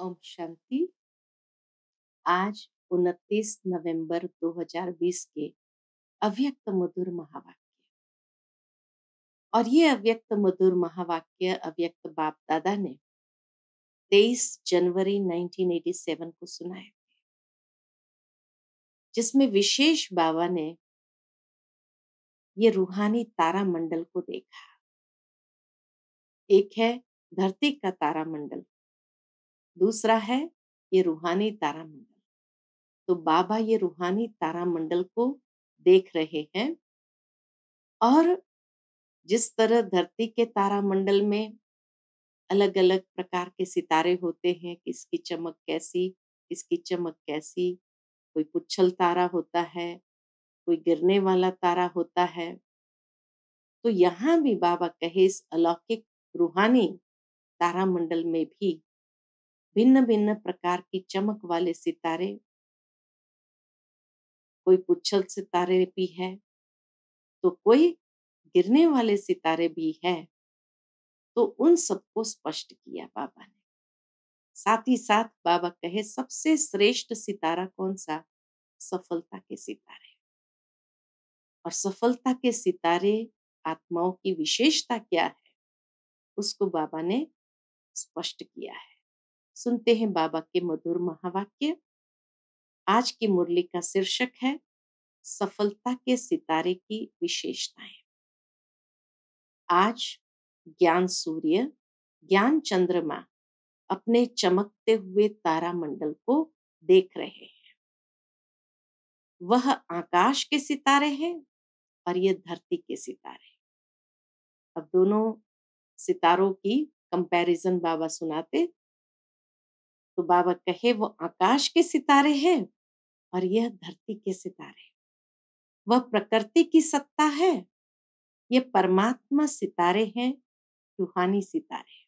ओम शांति आज उनतीस नवंबर 2020 के अव्यक्त मधुर महावाक्य और ये अव्यक्त मधुर महावाक्य अव्यक्त बाप दादा ने 23 जनवरी 1987 को सुनाया थे जिसमें विशेष बाबा ने ये रूहानी तारामंडल को देखा एक है धरती का तारामंडल दूसरा है ये रूहानी तारामंडल तो बाबा ये रूहानी तारामंडल को देख रहे हैं और जिस तरह धरती के तारामंडल में अलग अलग प्रकार के सितारे होते हैं किसकी चमक कैसी किसकी चमक कैसी कोई पुच्छल तारा होता है कोई गिरने वाला तारा होता है तो यहाँ भी बाबा कहे इस अलौकिक रूहानी तारामंडल में भी भिन्न भिन्न प्रकार की चमक वाले सितारे कोई पुच्छल सितारे भी है तो कोई गिरने वाले सितारे भी है तो उन सबको स्पष्ट किया बाबा ने साथ ही साथ बाबा कहे सबसे श्रेष्ठ सितारा कौन सा सफलता के सितारे और सफलता के सितारे आत्माओं की विशेषता क्या है उसको बाबा ने स्पष्ट किया है सुनते हैं बाबा के मधुर महावाक्य आज की मुरली का शीर्षक है सफलता के सितारे की विशेषताएं आज ज्ञान सूर्य ज्ञान चंद्रमा अपने चमकते हुए तारामंडल को देख रहे हैं वह आकाश के सितारे हैं और ये धरती के सितारे अब दोनों सितारों की कंपैरिजन बाबा सुनाते तो बाबा कहे वो आकाश के सितारे हैं और यह धरती के सितारे वह प्रकृति की सत्ता है ये परमात्मा सितारे हैं रूहानी सितारे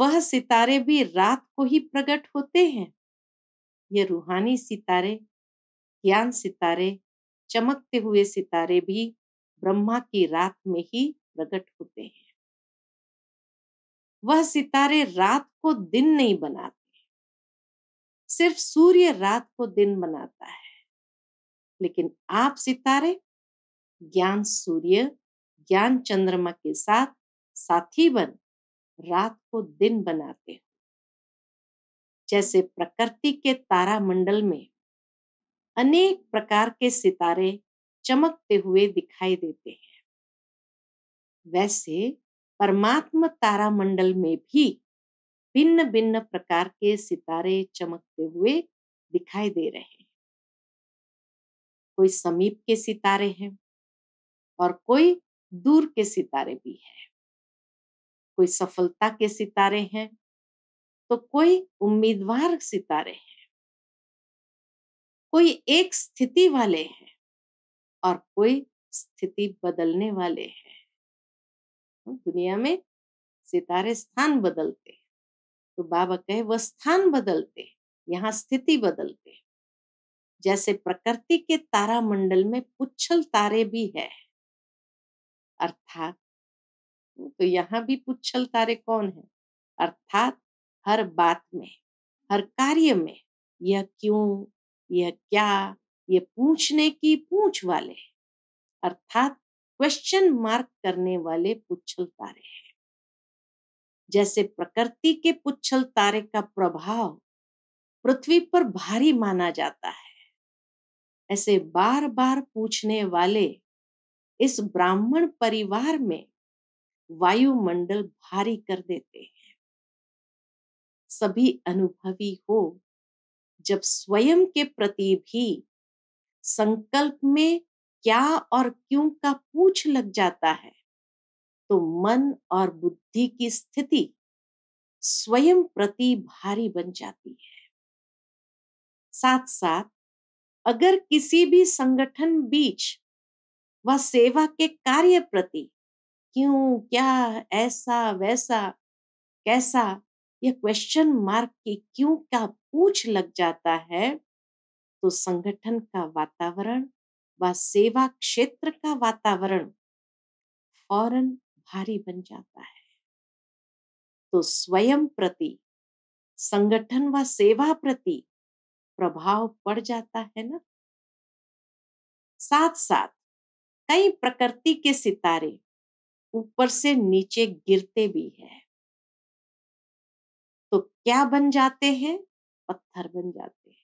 वह सितारे भी रात को ही प्रकट होते हैं ये रूहानी सितारे ज्ञान सितारे चमकते हुए सितारे भी ब्रह्मा की रात में ही प्रकट होते हैं वह सितारे रात को दिन नहीं बनाते सिर्फ सूर्य रात को दिन बनाता है लेकिन आप सितारे ज्ञान सूर्य ज्ञान चंद्रमा के साथ साथी बन रात को दिन बनाते हो जैसे प्रकृति के तारामंडल में अनेक प्रकार के सितारे चमकते हुए दिखाई देते हैं वैसे परमात्म तारामंडल में भी भिन्न भिन्न प्रकार के सितारे चमकते हुए दिखाई दे रहे हैं कोई समीप के सितारे हैं और कोई दूर के सितारे भी हैं कोई सफलता के सितारे हैं तो कोई उम्मीदवार सितारे हैं कोई एक स्थिति वाले हैं और कोई स्थिति बदलने वाले हैं दुनिया में सितारे स्थान बदलते हैं तो बाबा कहे वह स्थान बदलते यहाँ स्थिति बदलते जैसे प्रकृति के मंडल में पुच्छल तारे भी है अर्थात तो यहाँ भी पुच्छल तारे कौन है अर्थात हर बात में हर कार्य में यह क्यों यह क्या ये पूछने की पूछ वाले अर्थात क्वेश्चन मार्क करने वाले पुच्छल तारे हैं जैसे प्रकृति के पुच्छल तारे का प्रभाव पृथ्वी पर भारी माना जाता है ऐसे बार बार पूछने वाले इस ब्राह्मण परिवार में वायुमंडल भारी कर देते हैं सभी अनुभवी हो जब स्वयं के प्रति भी संकल्प में क्या और क्यों का पूछ लग जाता है तो मन और बुद्धि की स्थिति स्वयं प्रति भारी बन जाती है साथ साथ अगर किसी भी संगठन बीच व सेवा के कार्य प्रति क्यों क्या ऐसा वैसा कैसा यह क्वेश्चन मार्क की क्यों का पूछ लग जाता है तो संगठन का वातावरण व सेवा क्षेत्र का वातावरण फौरन भारी बन जाता है तो स्वयं प्रति संगठन व सेवा प्रति प्रभाव पड़ जाता है ना साथ साथ कई प्रकृति के सितारे ऊपर से नीचे गिरते भी हैं तो क्या बन जाते हैं पत्थर बन जाते हैं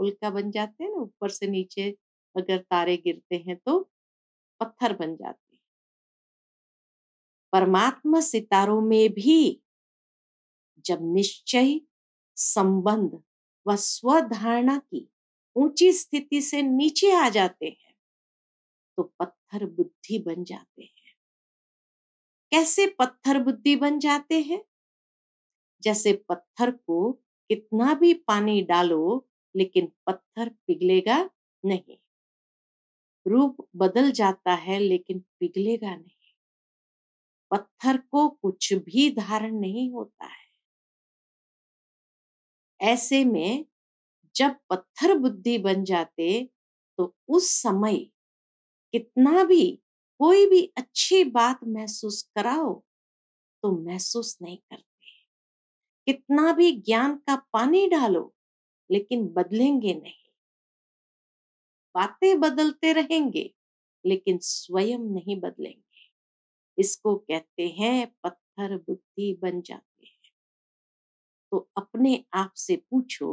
उल्का बन जाते हैं ना ऊपर से नीचे अगर तारे गिरते हैं तो पत्थर बन जाते हैं परमात्मा सितारों में भी जब निश्चय संबंध व स्वधारणा की ऊंची स्थिति से नीचे आ जाते हैं तो पत्थर बुद्धि बन जाते हैं कैसे पत्थर बुद्धि बन जाते हैं जैसे पत्थर को कितना भी पानी डालो लेकिन पत्थर पिघलेगा नहीं रूप बदल जाता है लेकिन पिघलेगा नहीं पत्थर को कुछ भी धारण नहीं होता है ऐसे में जब पत्थर बुद्धि बन जाते तो उस समय कितना भी कोई भी अच्छी बात महसूस कराओ तो महसूस नहीं करते कितना भी ज्ञान का पानी डालो लेकिन बदलेंगे नहीं बातें बदलते रहेंगे लेकिन स्वयं नहीं बदलेंगे इसको कहते हैं पत्थर बुद्धि बन जाते हैं तो अपने आप से पूछो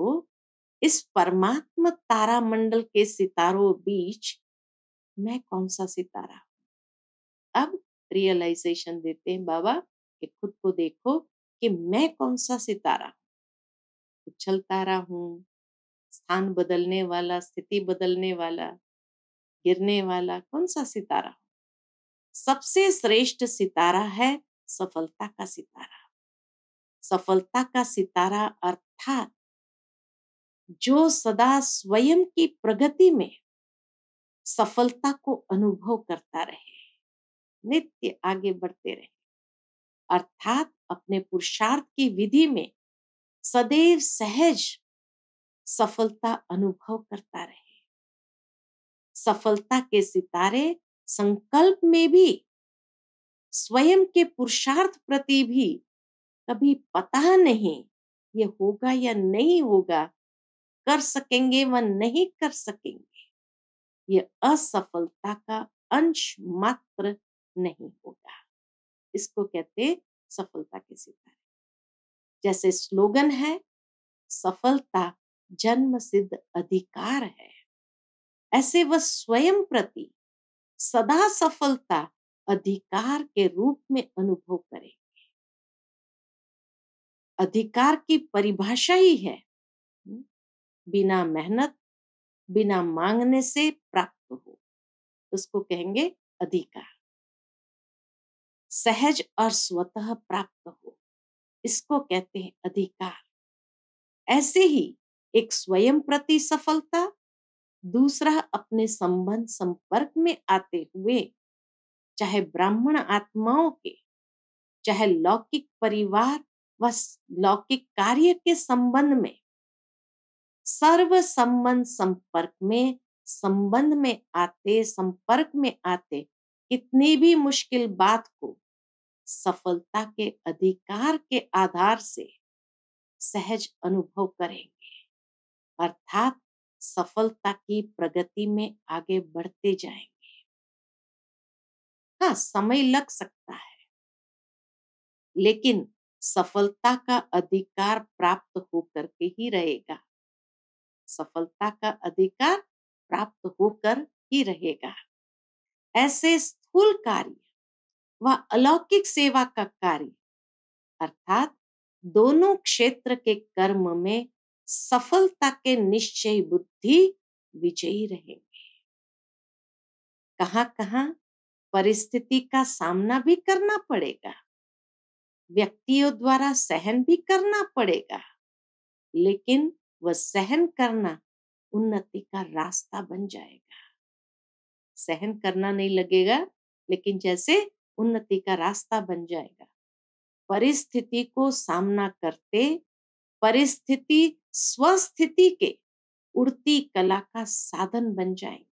इस परमात्मा मंडल के सितारों बीच मैं कौन सा सितारा हूं अब रियलाइजेशन देते हैं बाबा कि खुद को देखो कि मैं कौन सा सितारा हूं उछल तारा हूं स्थान बदलने वाला स्थिति बदलने वाला गिरने वाला कौन सा सितारा सबसे श्रेष्ठ सितारा है सफलता का सितारा सफलता का सितारा अर्थात जो सदा स्वयं की प्रगति में सफलता को अनुभव करता रहे नित्य आगे बढ़ते रहे अर्थात अपने पुरुषार्थ की विधि में सदैव सहज सफलता अनुभव करता रहे सफलता के सितारे संकल्प में भी स्वयं के पुरुषार्थ प्रति भी कभी पता नहीं ये होगा या नहीं होगा कर सकेंगे व नहीं कर सकेंगे ये असफलता का अंश मात्र नहीं होगा इसको कहते सफलता के सितारे जैसे स्लोगन है सफलता जन्म सिद्ध अधिकार है ऐसे वह स्वयं प्रति सदा सफलता अधिकार के रूप में अनुभव करेंगे अधिकार की परिभाषा ही है बिना मेहनत बिना मांगने से प्राप्त हो उसको कहेंगे अधिकार सहज और स्वतः प्राप्त हो इसको कहते हैं अधिकार ऐसे ही एक स्वयं प्रति सफलता दूसरा अपने संबंध संपर्क में आते हुए चाहे ब्राह्मण आत्माओं के चाहे लौकिक परिवार व लौकिक कार्य के संबंध में सर्व संबंध संपर्क में संबंध में आते संपर्क में आते कितनी भी मुश्किल बात को सफलता के अधिकार के आधार से सहज अनुभव करेंगे अर्थात सफलता की प्रगति में आगे बढ़ते जाएंगे हाँ समय लग सकता है लेकिन सफलता का अधिकार प्राप्त हो करके ही रहेगा सफलता का अधिकार प्राप्त होकर ही रहेगा ऐसे स्थूल कार्य व अलौकिक सेवा का कार्य अर्थात दोनों क्षेत्र के कर्म में सफलता के निश्चय बुद्धि विजयी रहेंगे कहां कहां परिस्थिति का सामना भी करना पड़ेगा व्यक्तियों द्वारा सहन भी करना पड़ेगा लेकिन वह सहन करना उन्नति का रास्ता बन जाएगा सहन करना नहीं लगेगा लेकिन जैसे उन्नति का रास्ता बन जाएगा परिस्थिति को सामना करते परिस्थिति स्वस्थिति के उड़ती कला का साधन बन जाएंगे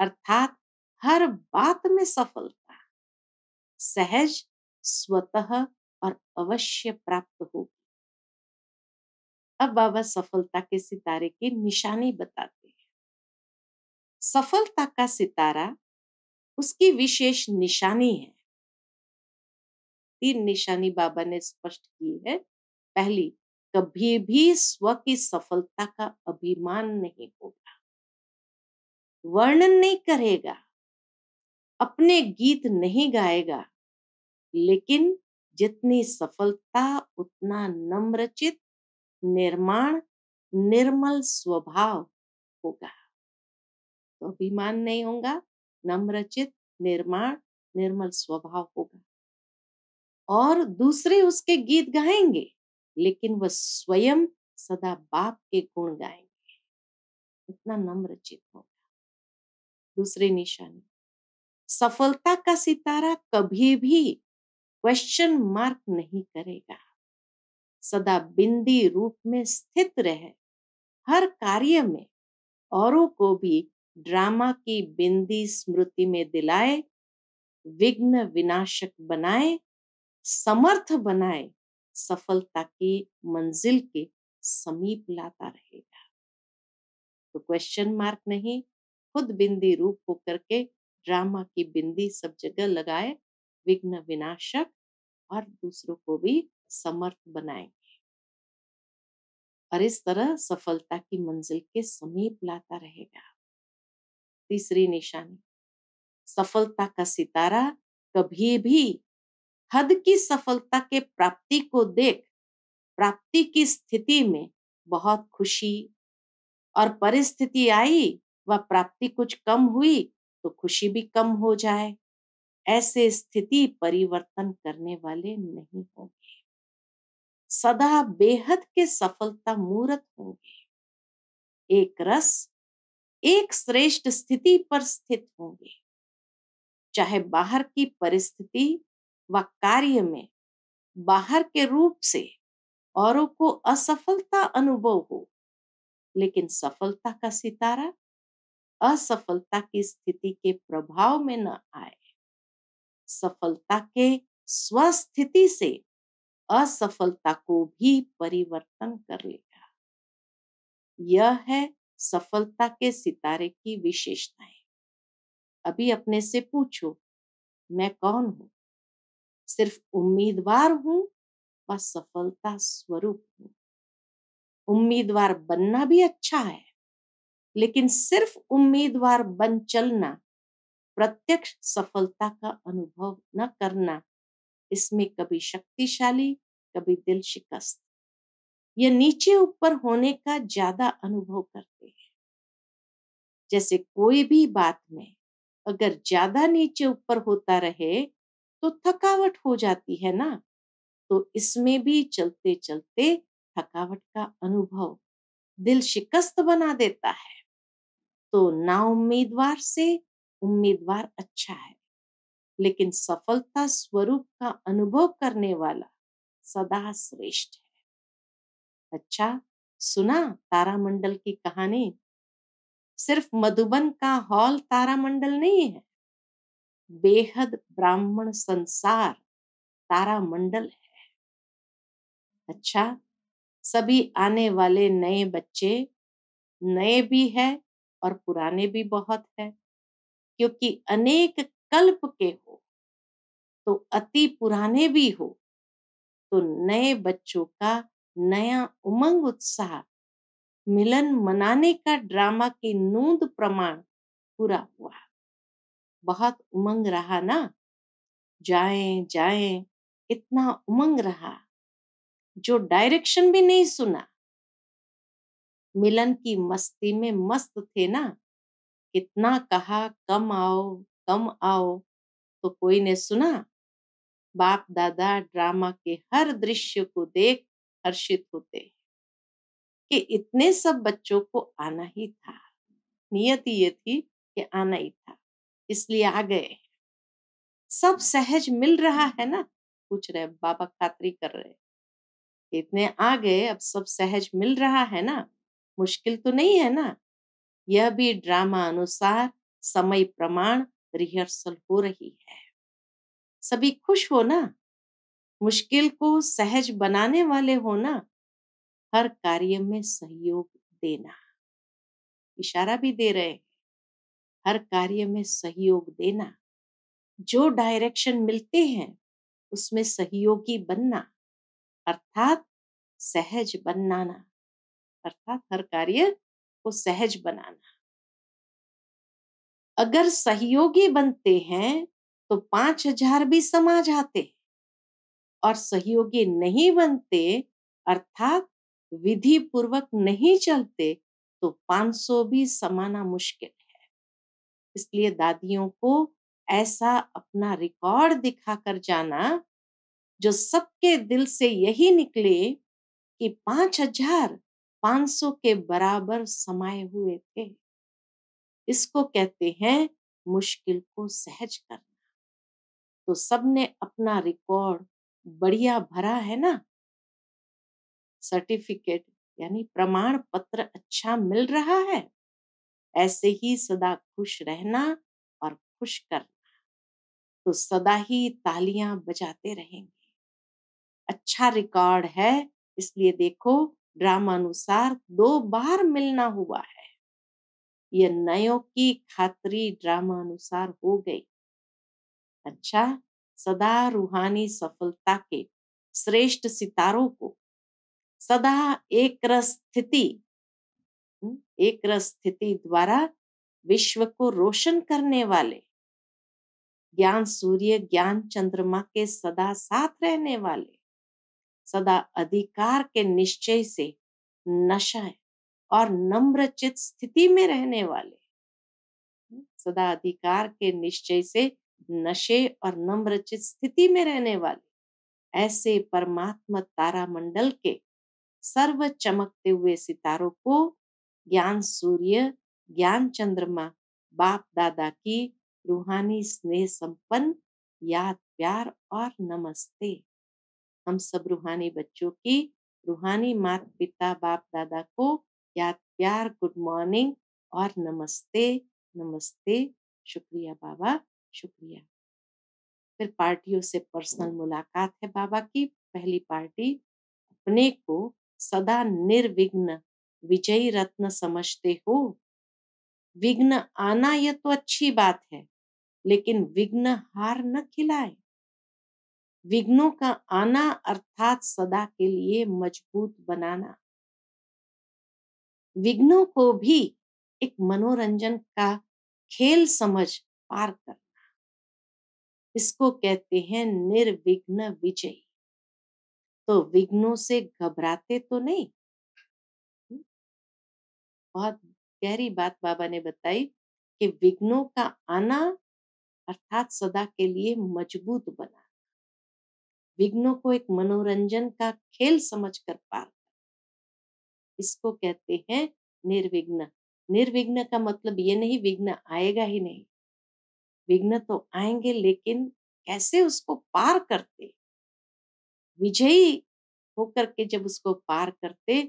अर्थात हर बात में सफलता सहज स्वतः और अवश्य प्राप्त होगी अब बाबा सफलता के सितारे की निशानी बताते हैं सफलता का सितारा उसकी विशेष निशानी है तीन निशानी बाबा ने स्पष्ट की है पहली कभी भी स्व की सफलता का अभिमान नहीं होगा वर्णन नहीं करेगा अपने गीत नहीं गाएगा लेकिन जितनी सफलता उतना नम्रचित निर्माण निर्मल स्वभाव होगा तो अभिमान नहीं होगा नम्रचित निर्माण निर्मल स्वभाव होगा और दूसरे उसके गीत गाएंगे लेकिन वह स्वयं सदा बाप के गुण गाएंगे इतना नम्र होगा दूसरी निशानी सफलता का सितारा कभी भी क्वेश्चन मार्क नहीं करेगा सदा बिंदी रूप में स्थित रहे हर कार्य में औरों को भी ड्रामा की बिंदी स्मृति में दिलाए विघ्न विनाशक बनाए समर्थ बनाए सफलता के मंजिल के समीप लाता रहेगा तो क्वेश्चन मार्क नहीं खुद बिंदी रूप को करके ड्रामा की बिंदी सब जगह लगाए विघ्न विनाशक और दूसरों को भी समर्थ बनाएंगे और इस तरह सफलता की मंजिल के समीप लाता रहेगा तीसरी निशानी सफलता का सितारा कभी भी हद की सफलता के प्राप्ति को देख प्राप्ति की स्थिति में बहुत खुशी और परिस्थिति आई व प्राप्ति कुछ कम हुई तो खुशी भी कम हो जाए ऐसे स्थिति परिवर्तन करने वाले नहीं होंगे सदा बेहद के सफलता मूर्त होंगे एक रस एक श्रेष्ठ स्थिति पर स्थित होंगे चाहे बाहर की परिस्थिति व कार्य में बाहर के रूप से औरों को असफलता अनुभव हो लेकिन सफलता का सितारा असफलता की स्थिति के प्रभाव में न आए सफलता के स्वस्थिति से असफलता को भी परिवर्तन कर लेगा यह है सफलता के सितारे की विशेषताएं अभी अपने से पूछो मैं कौन हूं सिर्फ उम्मीदवार हूं व सफलता स्वरूप हूं उम्मीदवार बनना भी अच्छा है लेकिन सिर्फ उम्मीदवार बन चलना प्रत्यक्ष सफलता का अनुभव न करना इसमें कभी शक्तिशाली कभी दिल शिकस्त यह नीचे ऊपर होने का ज्यादा अनुभव करते हैं जैसे कोई भी बात में अगर ज्यादा नीचे ऊपर होता रहे तो थकावट हो जाती है ना तो इसमें भी चलते चलते थकावट का अनुभव दिल शिकस्त बना देता है तो ना उम्मीदवार से उम्मीदवार अच्छा है लेकिन सफलता स्वरूप का अनुभव करने वाला सदा श्रेष्ठ है अच्छा सुना तारामंडल की कहानी सिर्फ मधुबन का हॉल तारामंडल नहीं है बेहद ब्राह्मण संसार तारा मंडल है अच्छा सभी आने वाले नए बच्चे नए भी है और पुराने भी बहुत है क्योंकि अनेक कल्प के हो तो अति पुराने भी हो तो नए बच्चों का नया उमंग उत्साह मिलन मनाने का ड्रामा की नूंद प्रमाण पूरा हुआ बहुत उमंग रहा ना जाए जाए इतना उमंग रहा जो डायरेक्शन भी नहीं सुना मिलन की मस्ती में मस्त थे ना कितना कहा कम आओ कम आओ तो कोई ने सुना बाप दादा ड्रामा के हर दृश्य को देख हर्षित होते कि इतने सब बच्चों को आना ही था नियति ये थी कि आना ही था इसलिए आ गए सब सहज मिल रहा है ना पूछ रहे बाबा खातरी कर रहे इतने आ गए अब सब सहज मिल रहा है ना मुश्किल तो नहीं है ना यह भी ड्रामा अनुसार समय प्रमाण रिहर्सल हो रही है सभी खुश हो ना मुश्किल को सहज बनाने वाले हो ना हर कार्य में सहयोग देना इशारा भी दे रहे हैं हर कार्य में सहयोग देना जो डायरेक्शन मिलते हैं उसमें सहयोगी बनना अर्थात सहज बनाना अर्थात हर कार्य को सहज बनाना अगर सहयोगी बनते हैं तो पांच हजार भी समा जाते और सहयोगी नहीं बनते अर्थात विधि पूर्वक नहीं चलते तो पांच सौ भी समाना मुश्किल इसलिए दादियों को ऐसा अपना रिकॉर्ड दिखा कर जाना जो सबके दिल से यही निकले कि पांच हजार पांच सौ के बराबर समाये हुए थे इसको कहते हैं मुश्किल को सहज करना तो सबने अपना रिकॉर्ड बढ़िया भरा है ना सर्टिफिकेट यानी प्रमाण पत्र अच्छा मिल रहा है ऐसे ही सदा खुश रहना और खुश करना तो सदा ही तालियां बजाते रहेंगे अच्छा रिकॉर्ड है इसलिए देखो ड्रामा अनुसार दो बार मिलना हुआ है यह नयों की खातरी ड्रामा अनुसार हो गई अच्छा सदा रूहानी सफलता के श्रेष्ठ सितारों को सदा एक स्थिति एक रस स्थिति द्वारा विश्व को रोशन करने वाले ज्ञान सूर्य ज्ञान चंद्रमा के सदा साथ रहने वाले सदा अधिकार के निश्चय से नशा और नम्रचित स्थिति में रहने वाले सदा अधिकार के निश्चय से नशे और नम्रचित स्थिति में रहने वाले ऐसे परमात्मा तारामंडल के सर्व चमकते हुए सितारों को ज्ञान सूर्य ज्ञान चंद्रमा बाप दादा की रूहानी स्नेह संपन्न याद प्यार और नमस्ते हम सब रूहानी बच्चों की रूहानी माता पिता बाप दादा को याद प्यार गुड मॉर्निंग और नमस्ते नमस्ते शुक्रिया बाबा शुक्रिया फिर पार्टियों से पर्सनल मुलाकात है बाबा की पहली पार्टी अपने को सदा निर्विघ्न विजयी रत्न समझते हो विघ्न आना यह तो अच्छी बात है लेकिन विघ्न हार न खिलाए विघ्नों का आना अर्थात सदा के लिए मजबूत बनाना विघ्नों को भी एक मनोरंजन का खेल समझ पार करना इसको कहते हैं निर्विघ्न विजयी तो विघ्नों से घबराते तो नहीं बहुत गहरी बात बाबा ने बताई कि विघ्नों का आना अर्थात सदा के लिए मजबूत बना विघ्नों को एक मनोरंजन का खेल समझ कर पार इसको कहते हैं निर्विघ्न निर्विघ्न का मतलब ये नहीं विघ्न आएगा ही नहीं विघ्न तो आएंगे लेकिन कैसे उसको पार करते विजयी होकर के जब उसको पार करते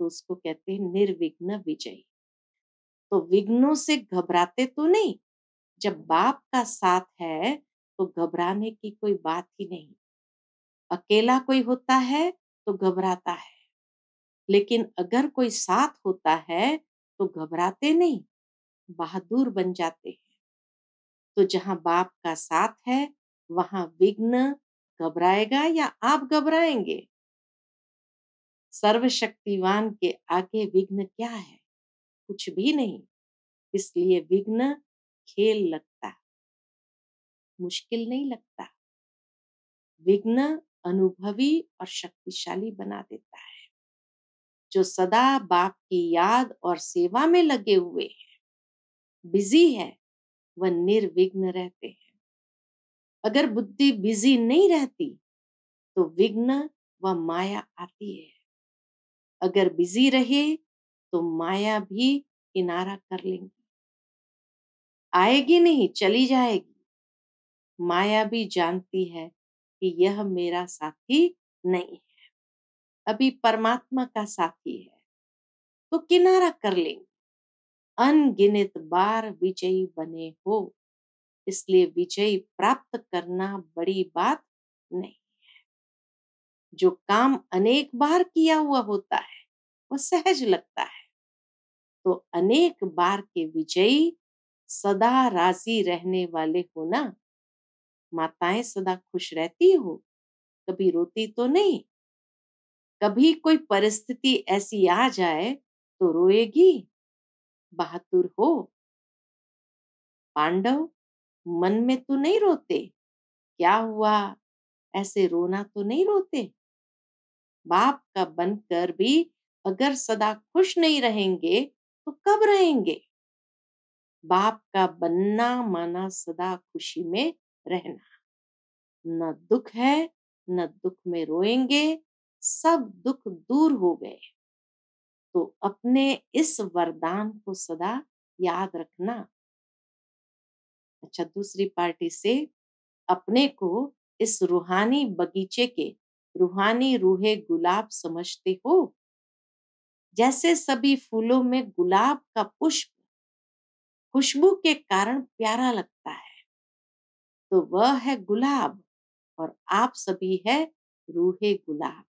तो उसको कहते हैं निर्विघ्न विजय तो विघ्नों से घबराते तो नहीं जब बाप का साथ है तो घबराने की कोई बात ही नहीं अकेला कोई होता है तो घबराता है लेकिन अगर कोई साथ होता है तो घबराते नहीं बहादुर बन जाते हैं तो जहां बाप का साथ है वहां विघ्न घबराएगा या आप घबराएंगे सर्वशक्तिवान के आगे विघ्न क्या है कुछ भी नहीं इसलिए विघ्न खेल लगता मुश्किल नहीं लगता विघ्न अनुभवी और शक्तिशाली बना देता है जो सदा बाप की याद और सेवा में लगे हुए हैं बिजी है वह निर्विघ्न रहते हैं अगर बुद्धि बिजी नहीं रहती तो विघ्न व माया आती है अगर बिजी रहे तो माया भी किनारा कर लेंगी आएगी नहीं चली जाएगी माया भी जानती है कि यह मेरा साथी नहीं है अभी परमात्मा का साथी है तो किनारा कर लेंगे अनगिनत बार विजयी बने हो इसलिए विजयी प्राप्त करना बड़ी बात नहीं जो काम अनेक बार किया हुआ होता है वह सहज लगता है तो अनेक बार के विजयी सदा राजी रहने वाले हो ना माताएं सदा खुश रहती हो कभी रोती तो नहीं कभी कोई परिस्थिति ऐसी आ जाए तो रोएगी बहादुर हो पांडव मन में तो नहीं रोते क्या हुआ ऐसे रोना तो नहीं रोते बाप का बनकर भी अगर सदा खुश नहीं रहेंगे तो कब रहेंगे बाप का बनना माना सदा खुशी में रहना न दुख है न दुख में रोएंगे सब दुख दूर हो गए तो अपने इस वरदान को सदा याद रखना अच्छा दूसरी पार्टी से अपने को इस रूहानी बगीचे के रूहानी रूहे गुलाब समझते हो जैसे सभी फूलों में गुलाब का पुष्प खुशबू के कारण प्यारा लगता है तो वह है गुलाब और आप सभी है रूहे गुलाब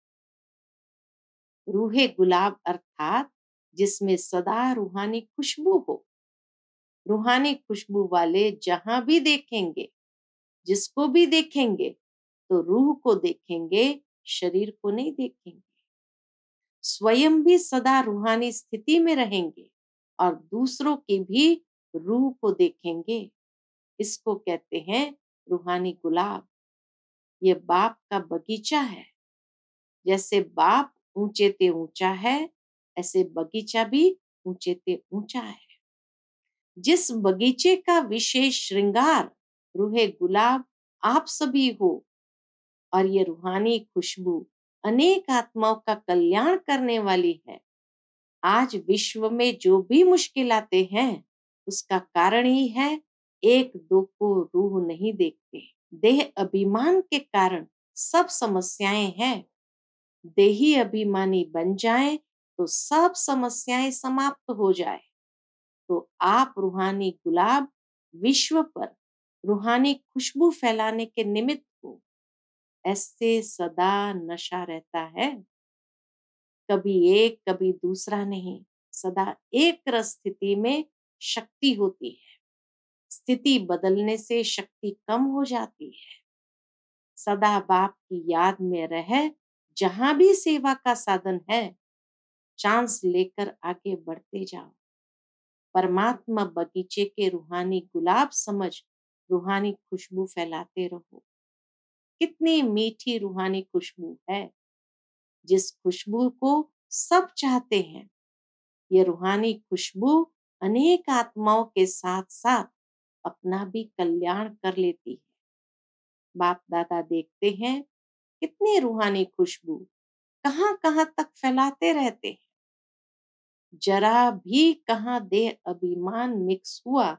रूहे गुलाब अर्थात जिसमें सदा रूहानी खुशबू हो रूहानी खुशबू वाले जहां भी देखेंगे जिसको भी देखेंगे तो रूह को देखेंगे शरीर को नहीं देखेंगे स्वयं भी सदा रूहानी स्थिति में रहेंगे और दूसरों की भी रूह को देखेंगे इसको कहते हैं रूहानी गुलाब ये बाप का बगीचा है जैसे बाप ऊंचे ते ऊंचा है ऐसे बगीचा भी ऊंचे ते ऊंचा है जिस बगीचे का विशेष श्रृंगार रूहे गुलाब आप सभी हो और ये रूहानी खुशबू अनेक आत्माओं का कल्याण करने वाली है आज विश्व में जो भी मुश्किल आते हैं उसका कारण ही है एक दो को रूह नहीं देखते देह अभिमान के कारण सब समस्याएं हैं देही अभिमानी बन जाएं तो सब समस्याएं समाप्त हो जाए तो आप रूहानी गुलाब विश्व पर रूहानी खुशबू फैलाने के निमित्त ऐसे सदा नशा रहता है कभी एक कभी दूसरा नहीं सदा एक स्थिति में शक्ति होती है स्थिति बदलने से शक्ति कम हो जाती है सदा बाप की याद में रह जहां भी सेवा का साधन है चांस लेकर आगे बढ़ते जाओ परमात्मा बगीचे के रूहानी गुलाब समझ रूहानी खुशबू फैलाते रहो कितनी मीठी रूहानी खुशबू है जिस खुशबू को सब चाहते हैं यह रूहानी खुशबू अनेक आत्माओं के साथ साथ अपना भी कल्याण कर लेती है बाप दादा देखते हैं कितनी रूहानी खुशबू कहाँ कहाँ तक फैलाते रहते हैं जरा भी कहाँ दे अभिमान मिक्स हुआ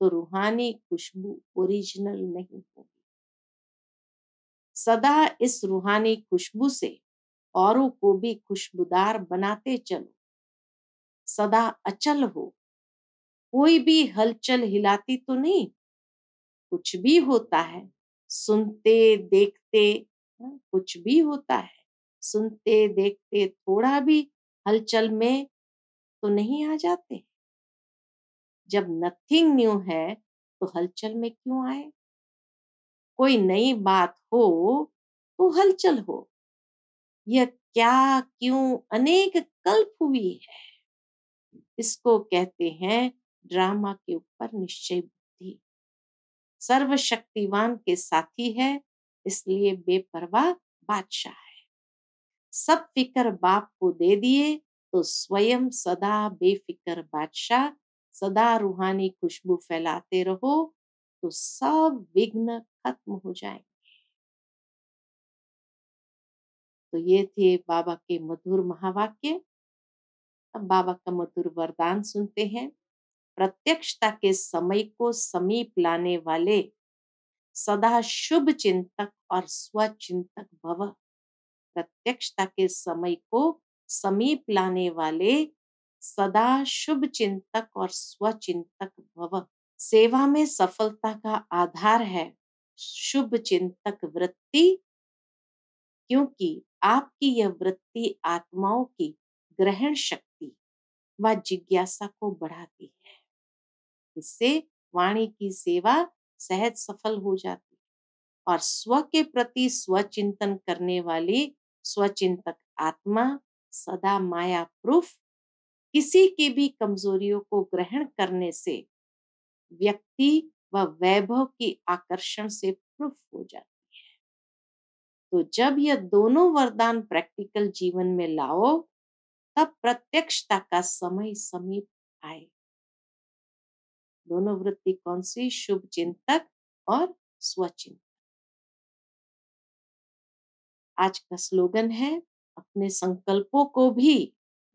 तो रूहानी खुशबू ओरिजिनल नहीं होगी सदा इस रूहानी खुशबू से औरों को भी खुशबूदार बनाते चलो सदा अचल हो कोई भी हलचल हिलाती तो नहीं कुछ भी होता है सुनते देखते हाँ, कुछ भी होता है सुनते देखते थोड़ा भी हलचल में तो नहीं आ जाते जब नथिंग न्यू है तो हलचल में क्यों आए कोई नई बात हो तो हलचल हो यह क्या क्यों अनेक कल्प हुई है इसको कहते हैं ड्रामा के ऊपर निश्चय बुद्धि सर्वशक्तिवान के साथी है इसलिए बेपरवाह बादशाह है सब फिकर बाप को दे दिए तो स्वयं सदा बेफिकर बादशाह सदा रूहानी खुशबू फैलाते रहो तो सब विघ्न खत्म हो जाएंगे तो ये थे बाबा के मधुर महावाक्य अब बाबा का मधुर वरदान सुनते हैं प्रत्यक्षता के समय को समीप लाने वाले सदा शुभ चिंतक और स्वचिंतक भव प्रत्यक्षता के समय को समीप लाने वाले सदा शुभ चिंतक और स्वचिंतक भव सेवा में सफलता का आधार है शुभ चिंतक वृत्ति क्योंकि आपकी यह वृत्ति आत्माओं की ग्रहण शक्ति व जिज्ञासा को बढ़ाती है इससे वाणी की सेवा सहज सफल हो जाती है और स्व के प्रति स्वचिंतन करने वाली स्वचिंतक आत्मा सदा माया प्रूफ किसी की भी कमजोरियों को ग्रहण करने से व्यक्ति वह वैभव की आकर्षण से प्रूफ हो जाती है तो जब यह दोनों वरदान प्रैक्टिकल जीवन में लाओ तब प्रत्यक्षता का समय समीप आए दोनों वृत्ति कौन सी शुभ चिंतक और स्वचिंतक आज का स्लोगन है अपने संकल्पों को भी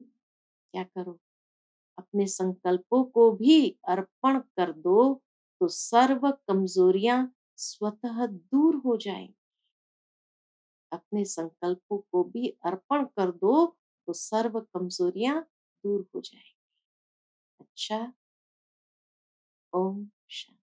क्या करो अपने संकल्पों को भी अर्पण कर दो तो सर्व कमजोरियां स्वतः दूर हो जाएंगी अपने संकल्पों को भी अर्पण कर दो तो सर्व कमजोरियां दूर हो जाएंगी अच्छा ओम शांति